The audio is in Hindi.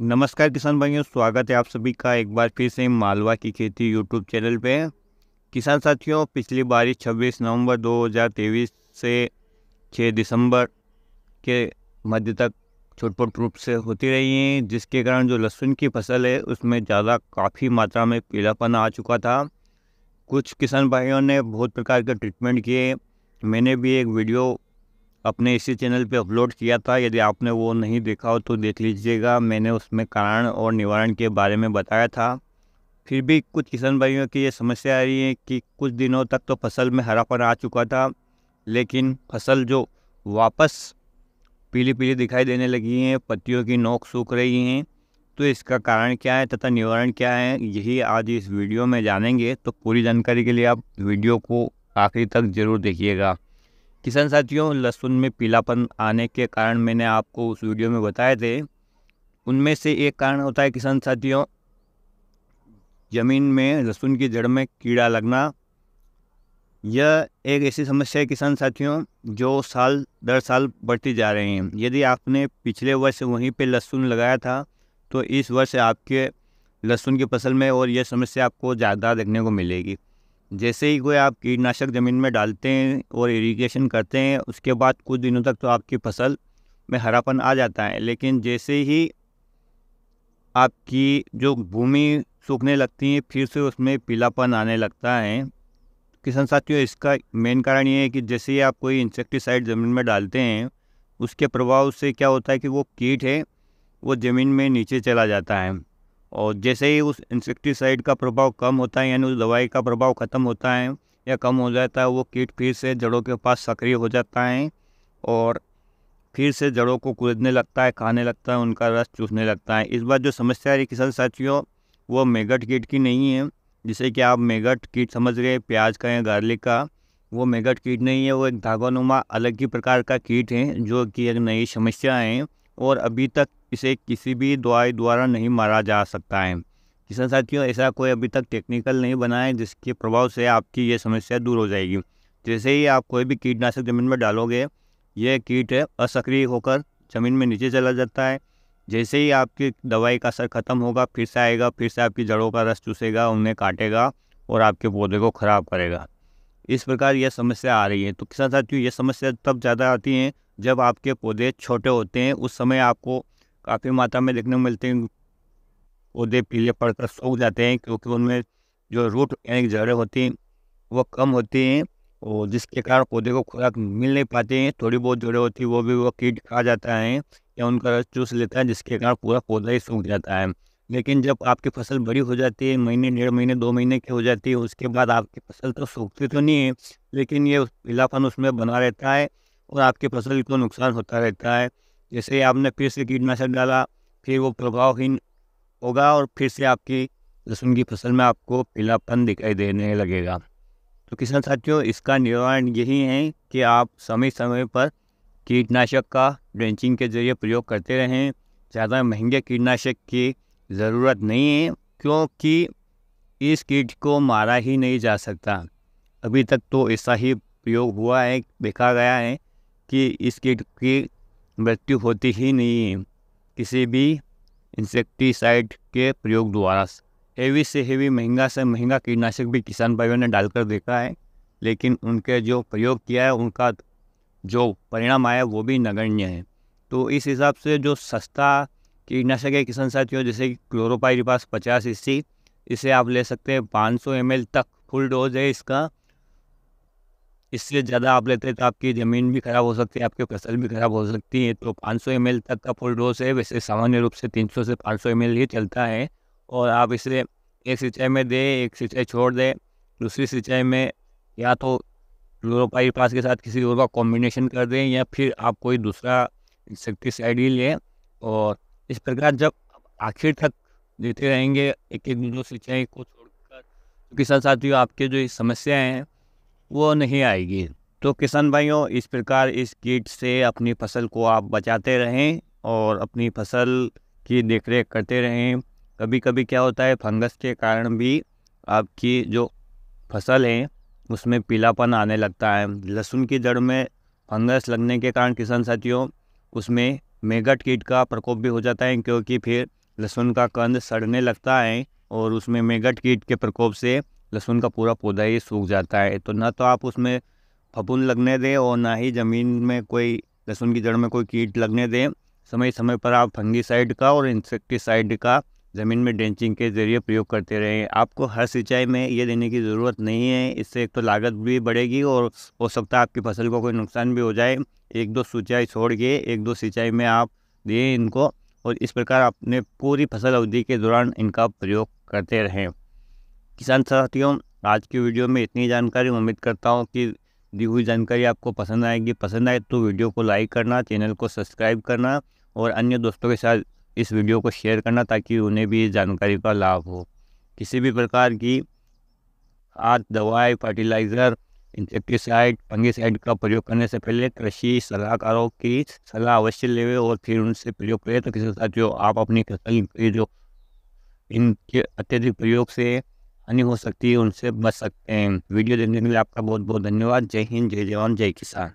नमस्कार किसान भाइयों स्वागत है आप सभी का एक बार फिर से मालवा की खेती यूट्यूब चैनल पे किसान साथियों पिछली बारिश 26 नवंबर 2023 से 6 दिसंबर के मध्य तक छुटपुट रूप से होती रही है जिसके कारण जो लहसुन की फसल है उसमें ज़्यादा काफ़ी मात्रा में पीलापन आ चुका था कुछ किसान भाइयों ने बहुत प्रकार के ट्रीटमेंट किए मैंने भी एक वीडियो अपने इसी चैनल पे अपलोड किया था यदि आपने वो नहीं देखा हो तो देख लीजिएगा मैंने उसमें कारण और निवारण के बारे में बताया था फिर भी कुछ किसान भाइयों की ये समस्या आ रही है कि कुछ दिनों तक तो फसल में हरापन आ चुका था लेकिन फसल जो वापस पीली पीली दिखाई देने लगी है पत्तियों की नोक सूख रही हैं तो इसका कारण क्या है तथा निवारण क्या है यही आज इस वीडियो में जानेंगे तो पूरी जानकारी के लिए आप वीडियो को आखिरी तक ज़रूर देखिएगा किसान साथियों लहसुन में पीलापन आने के कारण मैंने आपको उस वीडियो में बताए थे उनमें से एक कारण होता है किसान साथियों ज़मीन में लहसुन की जड़ में कीड़ा लगना यह एक ऐसी समस्या है किसान साथियों जो साल दर साल बढ़ती जा रही हैं यदि आपने पिछले वर्ष वहीं पे लहसुन लगाया था तो इस वर्ष आपके लहसुन की फसल में और यह समस्या आपको ज़्यादा देखने को मिलेगी जैसे ही कोई आप कीटनाशक ज़मीन में डालते हैं और इरिगेशन करते हैं उसके बाद कुछ दिनों तक तो आपकी फसल में हरापन आ जाता है लेकिन जैसे ही आपकी जो भूमि सूखने लगती है फिर से उसमें पीलापन आने लगता है किसान साथियों इसका मेन कारण ये है कि जैसे ही आप कोई इंसेक्टिसाइड ज़मीन में डालते हैं उसके प्रभाव से क्या होता है कि वो कीट है वो ज़मीन में नीचे चला जाता है और जैसे ही उस इंसेक्टिसाइड का प्रभाव कम होता है यानी उस दवाई का प्रभाव ख़त्म होता है या कम हो जाता है वो कीट फिर से जड़ों के पास सक्रिय हो जाता है और फिर से जड़ों को कूदने लगता है खाने लगता है उनका रस चूसने लगता है इस बार जो समस्या रही किसान साथियों वो मेगट कीट की नहीं है जिसे कि आप मेगट कीट समझ गए प्याज का या गार्लिक का वो मेगट कीट नहीं है वो एक धागोनुमा अलग ही प्रकार का कीट है जो कि एक नई समस्या है और अभी तक इसे किसी भी दवाई द्वारा नहीं मारा जा सकता है किसान साथियों ऐसा कोई अभी तक टेक्निकल नहीं बना है जिसके प्रभाव से आपकी ये समस्या दूर हो जाएगी जैसे ही आप कोई भी कीटनाशक ज़मीन में डालोगे ये कीट असक्रिय होकर ज़मीन में नीचे चला जाता है जैसे ही आपकी दवाई का असर ख़त्म होगा फिर से आएगा फिर से आपकी जड़ों का रस चूसेगा उन्हें काटेगा और आपके पौधे को ख़राब करेगा इस प्रकार यह समस्या आ रही है तो किसान साथियों ये समस्या तब ज़्यादा आती है जब आपके पौधे छोटे होते हैं उस समय आपको काफ़ी मात्रा में देखने को मिलते हैं पौधे पीले पड़कर सूख जाते हैं क्योंकि उनमें जो रूट यानी जड़ें होती हैं वो कम होती हैं और जिसके कारण पौधे को खुराक मिल नहीं पाते हैं थोड़ी बहुत जड़ें होती हैं वो भी वो कीट खा जाता है या उनका रस चूस लेता है जिसके कारण पूरा पौधा ही सूख जाता है लेकिन जब आपकी फसल बड़ी हो जाती है महीने डेढ़ महीने दो महीने की हो जाती है उसके बाद आपकी फसल तो सूखती तो नहीं है लेकिन ये पीलापन उसमें बना रहता है और आपकी फसल को नुकसान होता रहता है जैसे आपने फिर से कीटनाशक डाला फिर वो प्रभावहीन होगा और फिर से आपकी लहसुन की फसल में आपको पीलापन दिखाई देने लगेगा तो किसान साथियों इसका निवारण यही है कि आप समय समय पर कीटनाशक का ड्रेंचिंग के जरिए प्रयोग करते रहें ज़्यादा महंगे कीटनाशक की ज़रूरत नहीं है क्योंकि इस कीट को मारा ही नहीं जा सकता अभी तक तो ऐसा ही प्रयोग हुआ है देखा गया है कि इस कीट की मृत्यु होती ही नहीं है किसी भी इंसेक्टिसाइड के प्रयोग द्वारा हेवी से हेवी महंगा से महंगा कीटनाशक भी किसान भाइयों ने डालकर देखा है लेकिन उनके जो प्रयोग किया है उनका जो परिणाम आया वो भी नगण्य है तो इस हिसाब से जो सस्ता कीटनाशक है किसान साथियों जैसे कि क्लोरोपाइरिपास पचास इसी इसे आप ले सकते हैं 500 सौ तक फुल डोज है इसका इससे ज़्यादा आप लेते हैं तो आपकी ज़मीन भी ख़राब हो सकती है आपकी फसल भी ख़राब हो सकती है तो 500 एम तक का फुल डोज है वैसे सामान्य रूप से 300 से 500 एम ही चलता है और आप इसे एक सिंचाई में दें एक सिंचाई छोड़ दें दूसरी सिंचाई में या तो पास के साथ किसी और का कॉम्बिनेशन कर दें या फिर आप कोई दूसरा इंसेक्टिसाइड ही लें और इस प्रकार जब आखिर तक देते रहेंगे एक एक दो सिंचाई को छोड़कर तो किसान साथियों आपके जो समस्याएँ हैं वो नहीं आएगी तो किसान भाइयों इस प्रकार इस कीट से अपनी फसल को आप बचाते रहें और अपनी फसल की देखरेख करते रहें कभी कभी क्या होता है फंगस के कारण भी आपकी जो फसल है उसमें पीलापन आने लगता है लहसुन की जड़ में फंगस लगने के कारण किसान साथियों उसमें मेगट कीट का प्रकोप भी हो जाता है क्योंकि फिर लहसुन का कंद सड़ने लगता है और उसमें मेगट कीट के प्रकोप से लहसुन का पूरा पौधा ही सूख जाता है तो ना तो आप उसमें फपुन लगने दें और ना ही ज़मीन में कोई लहसुन की जड़ में कोई कीट लगने दें समय समय पर आप फंगीसाइड का और इंसेक्टिसाइड का ज़मीन में डेंचिंग के ज़रिए प्रयोग करते रहें आपको हर सिंचाई में ये देने की ज़रूरत नहीं है इससे एक तो लागत भी बढ़ेगी और हो सकता है आपकी फसल को कोई नुकसान भी हो जाए एक दो सिंचाई छोड़ के एक दो सिंचाई में आप दें इनको और इस प्रकार अपने पूरी फसल अवधि के दौरान इनका प्रयोग करते रहें किसान साथियों आज की वीडियो में इतनी जानकारी उम्मीद करता हूँ कि दी हुई जानकारी आपको पसंद आएगी पसंद आए तो वीडियो को लाइक करना चैनल को सब्सक्राइब करना और अन्य दोस्तों के साथ इस वीडियो को शेयर करना ताकि उन्हें भी जानकारी का लाभ हो किसी भी प्रकार की आज दवाई फर्टिलाइज़र इंसेक्टिसाइड फंगिसाइड का प्रयोग करने से पहले कृषि सलाहकारों की सलाह अवश्य लेवे और फिर उनसे प्रयोग करें तो किसी साथ जो आप अपनी फसल के जो इनके अत्यधिक प्रयोग से हानि हो सकती है उनसे बच सकते हैं वीडियो देखने के लिए आपका बहुत बहुत धन्यवाद जय हिंद जय जवान जय किसान